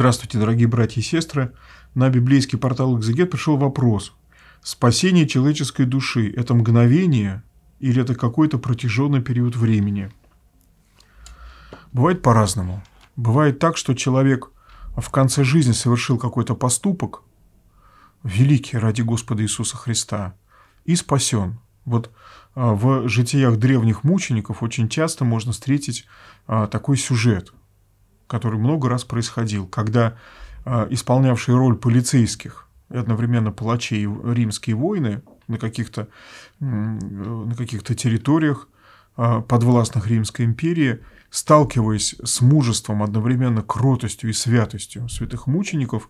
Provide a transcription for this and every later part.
Здравствуйте, дорогие братья и сестры. На библейский портал «Экзегет» пришел вопрос. Спасение человеческой души – это мгновение или это какой-то протяженный период времени? Бывает по-разному. Бывает так, что человек в конце жизни совершил какой-то поступок, великий ради Господа Иисуса Христа, и спасен. Вот а, в житиях древних мучеников очень часто можно встретить а, такой сюжет – который много раз происходил, когда а, исполнявшие роль полицейских и одновременно палачей римские войны на каких-то э, на каких-то территориях а, подвластных Римской империи, сталкиваясь с мужеством, одновременно кротостью и святостью святых мучеников,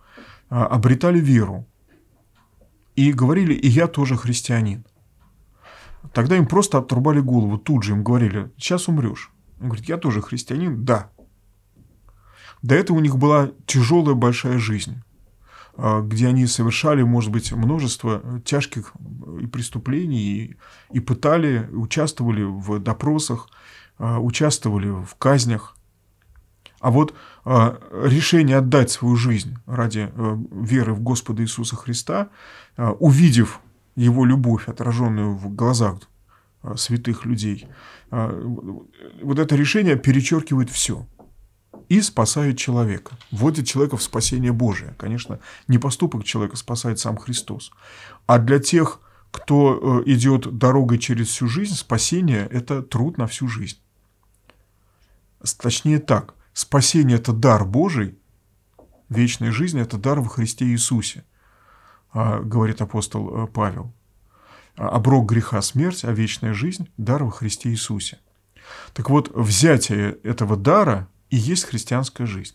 а, обретали веру и говорили «и я тоже христианин». Тогда им просто отрубали голову, тут же им говорили «сейчас умрешь». Он говорит «я тоже христианин, да, до этого у них была тяжелая большая жизнь, а, где они совершали, может быть, множество тяжких преступлений, и, и пытали, участвовали в допросах, а, участвовали в казнях. А вот а, решение отдать свою жизнь ради веры в Господа Иисуса Христа, увидев его любовь, отраженную в глазах святых людей, вот это решение перечеркивает все – и спасает человека, вводит человека в спасение Божие. Конечно, не поступок человека спасает сам Христос. А для тех, кто э, идет дорогой через всю жизнь, спасение – это труд на всю жизнь. Точнее так, спасение – это дар Божий, вечная жизнь – это дар во Христе Иисусе, а, говорит апостол э, Павел. А, оброк греха – смерть, а вечная жизнь – дар во Христе Иисусе. Так вот, взятие этого дара – и есть христианская жизнь.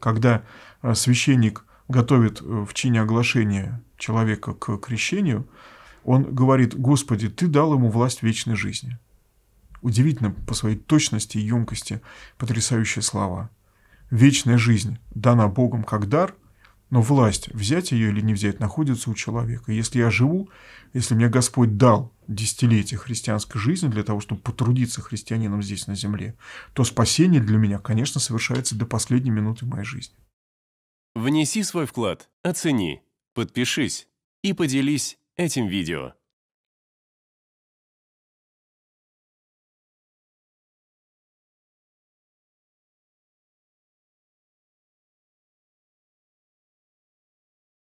Когда э, священник готовит э, в чине оглашения человека к крещению, он говорит, «Господи, Ты дал ему власть вечной жизни». Удивительно по своей точности и емкости потрясающие слова. «Вечная жизнь дана Богом как дар, но власть, взять ее или не взять, находится у человека. Если я живу, если мне Господь дал десятилетие христианской жизни для того, чтобы потрудиться христианином здесь на земле, то спасение для меня, конечно, совершается до последней минуты моей жизни. Внеси свой вклад, оцени, подпишись и поделись этим видео.